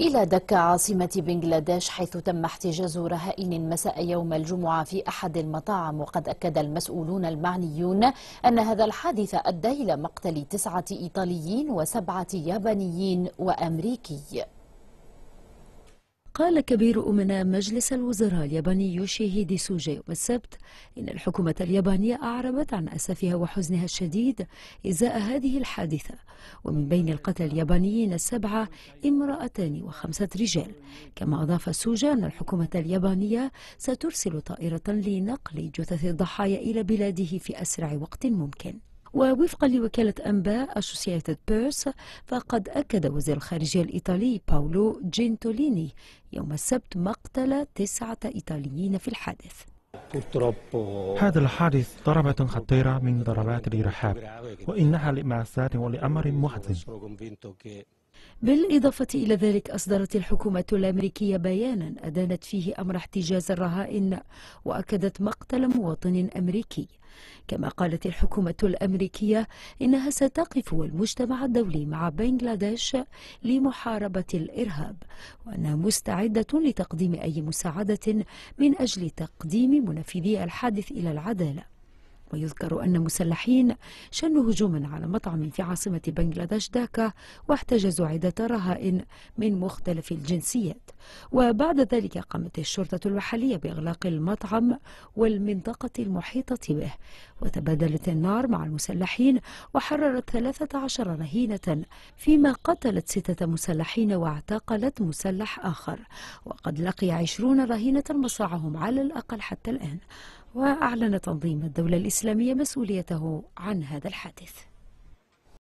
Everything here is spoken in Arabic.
إلى دكة عاصمة بنغلاديش حيث تم احتجاز رهائن مساء يوم الجمعة في أحد المطاعم وقد أكد المسؤولون المعنيون أن هذا الحادث أدى إلى مقتل تسعة إيطاليين وسبعة يابانيين وأمريكي قال كبير أمناء مجلس الوزراء الياباني يوشيهيدي سوجي يوم السبت إن الحكومة اليابانية أعربت عن أسفها وحزنها الشديد إزاء هذه الحادثة ومن بين القتلى اليابانيين السبعة امرأتان وخمسة رجال كما أضاف سوجا أن الحكومة اليابانية سترسل طائرة لنقل جثث الضحايا إلى بلاده في أسرع وقت ممكن ووفقا لوكالة أنباء أسوسياتد بيرس فقد أكد وزير الخارجية الإيطالي باولو جينتوليني يوم السبت مقتل تسعة إيطاليين في الحادث هذا الحادث ضربة خطيرة من ضربات الإرهاب وإنها لمأساة ولأمر محزن بالإضافة إلى ذلك أصدرت الحكومة الأمريكية بيانا أدانت فيه أمر احتجاز الرهائن وأكدت مقتل مواطن أمريكي كما قالت الحكومة الأمريكية إنها ستقف والمجتمع الدولي مع بنغلاديش لمحاربة الإرهاب وأنها مستعدة لتقديم أي مساعدة من أجل تقديم منفذي الحادث إلى العدالة ويذكر أن مسلحين شنوا هجوما على مطعم في عاصمة بنغلاديش داكا واحتجزوا عدة رهائن من مختلف الجنسيات وبعد ذلك قامت الشرطة المحلية بإغلاق المطعم والمنطقة المحيطة به وتبادلت النار مع المسلحين وحررت 13 رهينة فيما قتلت ستة مسلحين واعتقلت مسلح آخر وقد لقي 20 رهينة مصرعهم على الأقل حتى الآن وأعلن تنظيم الدولة الإسلامية مسؤوليته عن هذا الحادث